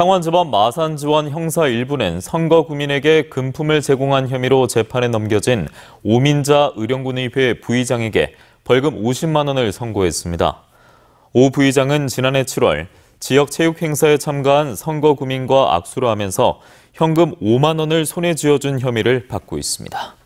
창원지법 마산지원 형사 1부는 선거 구민에게 금품을 제공한 혐의로 재판에 넘겨진 오민자 의령군의회 부의장에게 벌금 50만 원을 선고했습니다. 오 부의장은 지난해 7월 지역 체육 행사에 참가한 선거 구민과 악수를 하면서 현금 5만 원을 손에 쥐어준 혐의를 받고 있습니다.